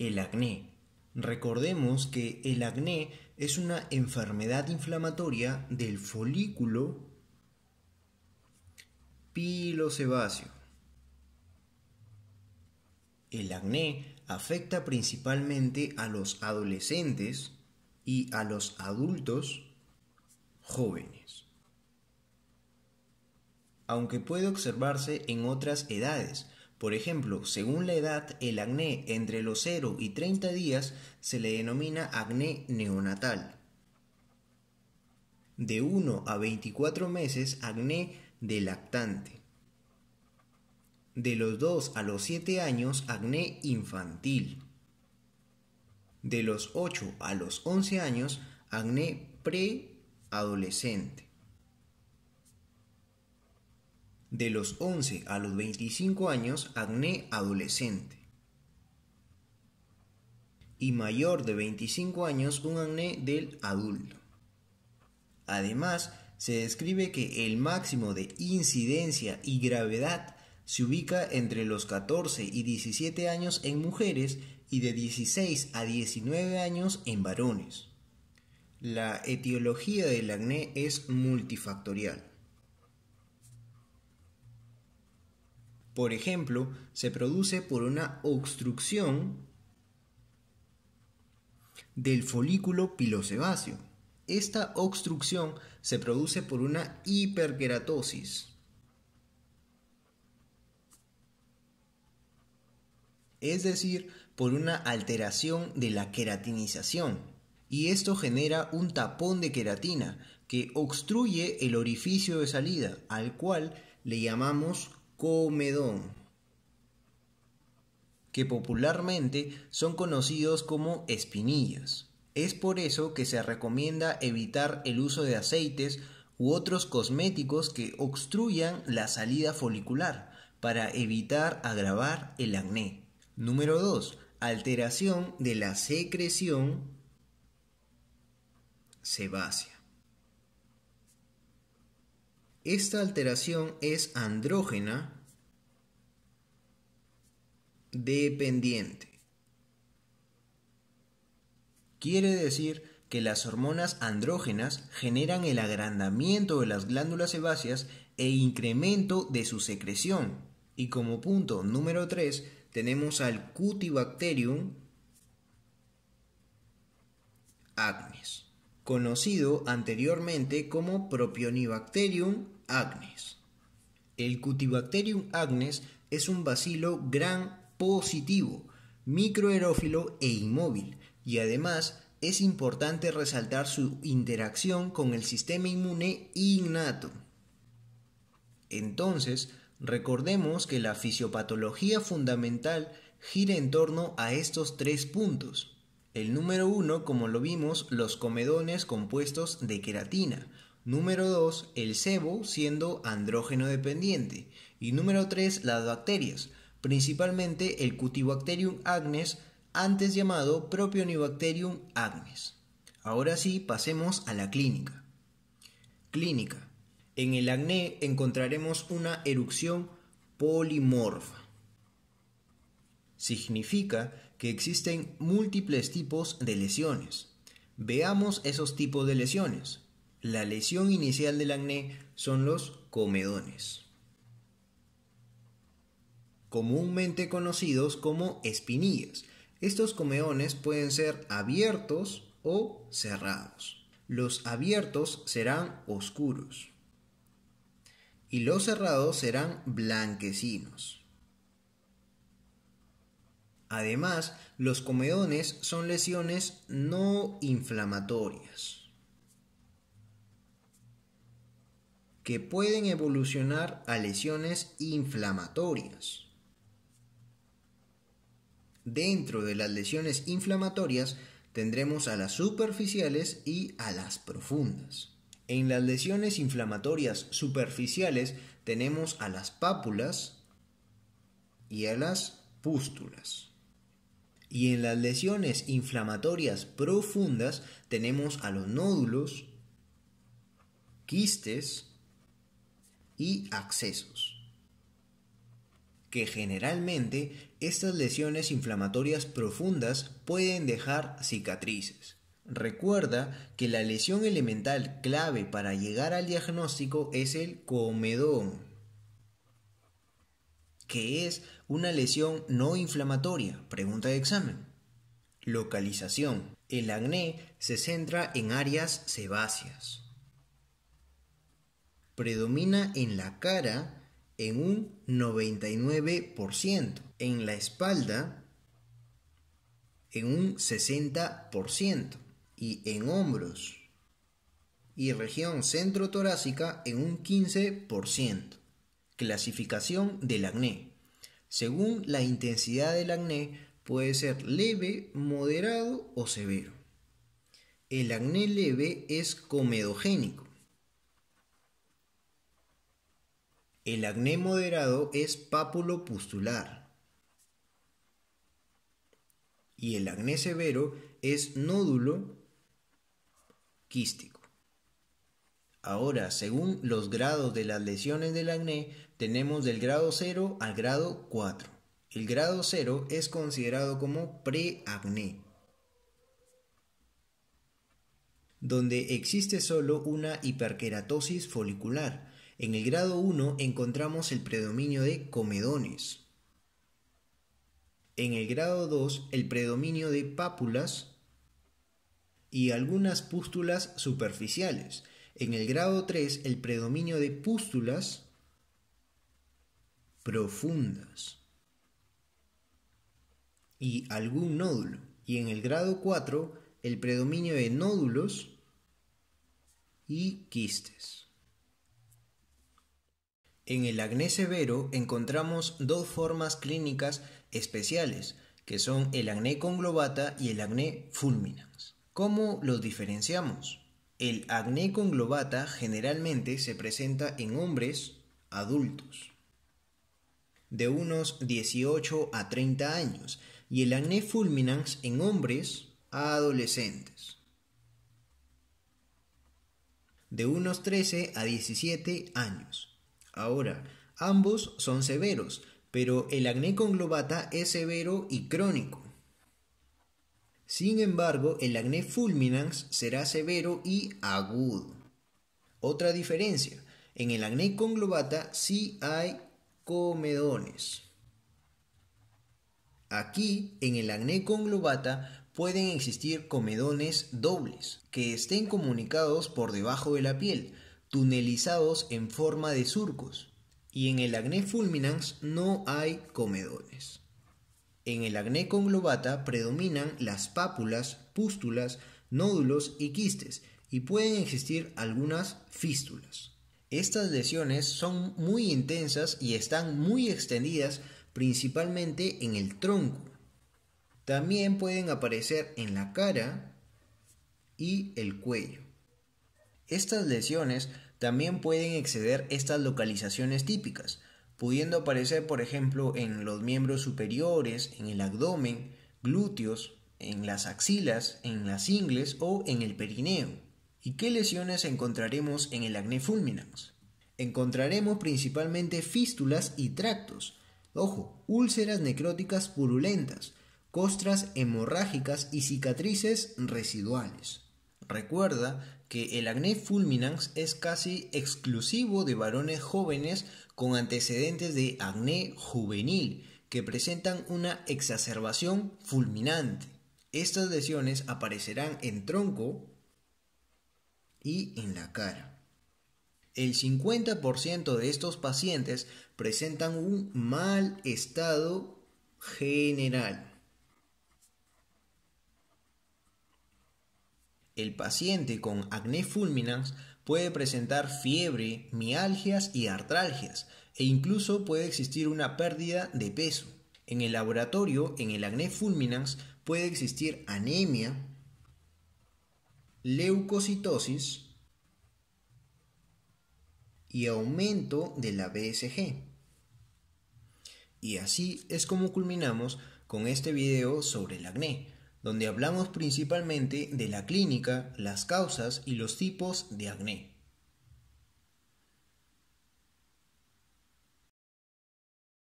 el acné. Recordemos que el acné es una enfermedad inflamatoria del folículo pilosebáceo. El acné afecta principalmente a los adolescentes y a los adultos jóvenes. Aunque puede observarse en otras edades, por ejemplo, según la edad, el acné entre los 0 y 30 días se le denomina acné neonatal. De 1 a 24 meses, acné de lactante. De los 2 a los 7 años, acné infantil. De los 8 a los 11 años, acné preadolescente de los 11 a los 25 años acné adolescente y mayor de 25 años un acné del adulto. Además, se describe que el máximo de incidencia y gravedad se ubica entre los 14 y 17 años en mujeres y de 16 a 19 años en varones. La etiología del acné es multifactorial. por ejemplo, se produce por una obstrucción del folículo pilosebáceo. Esta obstrucción se produce por una hiperkeratosis. Es decir, por una alteración de la queratinización. Y esto genera un tapón de queratina que obstruye el orificio de salida, al cual le llamamos comedón, que popularmente son conocidos como espinillas. Es por eso que se recomienda evitar el uso de aceites u otros cosméticos que obstruyan la salida folicular para evitar agravar el acné. Número 2. Alteración de la secreción sebácea. Esta alteración es andrógena dependiente. Quiere decir que las hormonas andrógenas generan el agrandamiento de las glándulas sebáceas e incremento de su secreción. Y como punto número 3 tenemos al Cutibacterium acnes, conocido anteriormente como Propionibacterium acnes. El Cutibacterium acnes es un bacilo gran positivo, microaerófilo e inmóvil, y además es importante resaltar su interacción con el sistema inmune innato. Entonces, recordemos que la fisiopatología fundamental gira en torno a estos tres puntos. El número uno, como lo vimos, los comedones compuestos de queratina. Número dos, el sebo siendo andrógeno dependiente. Y número tres, las bacterias, principalmente el Cutibacterium agnes, antes llamado Propionibacterium agnes. Ahora sí, pasemos a la clínica. Clínica. En el acné encontraremos una erupción polimorfa. Significa que existen múltiples tipos de lesiones. Veamos esos tipos de lesiones. La lesión inicial del acné son los comedones comúnmente conocidos como espinillas. Estos comeones pueden ser abiertos o cerrados. Los abiertos serán oscuros y los cerrados serán blanquecinos. Además, los comeones son lesiones no inflamatorias que pueden evolucionar a lesiones inflamatorias. Dentro de las lesiones inflamatorias tendremos a las superficiales y a las profundas. En las lesiones inflamatorias superficiales tenemos a las pápulas y a las pústulas. Y en las lesiones inflamatorias profundas tenemos a los nódulos, quistes y accesos que generalmente estas lesiones inflamatorias profundas pueden dejar cicatrices. Recuerda que la lesión elemental clave para llegar al diagnóstico es el comedón, que es una lesión no inflamatoria, pregunta de examen. Localización. El acné se centra en áreas sebáceas. Predomina en la cara, en un 99%, en la espalda en un 60% y en hombros y región centro torácica en un 15%. Clasificación del acné. Según la intensidad del acné puede ser leve, moderado o severo. El acné leve es comedogénico El acné moderado es pápulo pustular. Y el acné severo es nódulo quístico. Ahora, según los grados de las lesiones del acné, tenemos del grado 0 al grado 4. El grado 0 es considerado como preacné, donde existe solo una hiperkeratosis folicular en el grado 1 encontramos el predominio de comedones. En el grado 2 el predominio de pápulas y algunas pústulas superficiales. En el grado 3 el predominio de pústulas profundas y algún nódulo. Y en el grado 4 el predominio de nódulos y quistes. En el acné severo encontramos dos formas clínicas especiales, que son el acné conglobata y el acné fulminans. ¿Cómo los diferenciamos? El acné conglobata generalmente se presenta en hombres adultos de unos 18 a 30 años y el acné fulminans en hombres adolescentes de unos 13 a 17 años. Ahora, ambos son severos, pero el acné conglobata es severo y crónico. Sin embargo, el acné fulminans será severo y agudo. Otra diferencia, en el acné conglobata sí hay comedones. Aquí, en el acné conglobata, pueden existir comedones dobles, que estén comunicados por debajo de la piel, tunelizados en forma de surcos y en el acné fulminans no hay comedones. En el acné conglobata predominan las pápulas, pústulas, nódulos y quistes y pueden existir algunas fístulas. Estas lesiones son muy intensas y están muy extendidas principalmente en el tronco. También pueden aparecer en la cara y el cuello. Estas lesiones también pueden exceder estas localizaciones típicas, pudiendo aparecer por ejemplo en los miembros superiores, en el abdomen, glúteos, en las axilas, en las ingles o en el perineo. ¿Y qué lesiones encontraremos en el acné fulminans? Encontraremos principalmente fístulas y tractos, ojo, úlceras necróticas purulentas, costras hemorrágicas y cicatrices residuales. Recuerda que el acné fulminans es casi exclusivo de varones jóvenes con antecedentes de acné juvenil que presentan una exacerbación fulminante. Estas lesiones aparecerán en tronco y en la cara. El 50% de estos pacientes presentan un mal estado general. El paciente con acné fulminans puede presentar fiebre, mialgias y artralgias, e incluso puede existir una pérdida de peso. En el laboratorio, en el acné fulminans, puede existir anemia, leucocitosis y aumento de la BSG. Y así es como culminamos con este video sobre el acné donde hablamos principalmente de la clínica, las causas y los tipos de acné.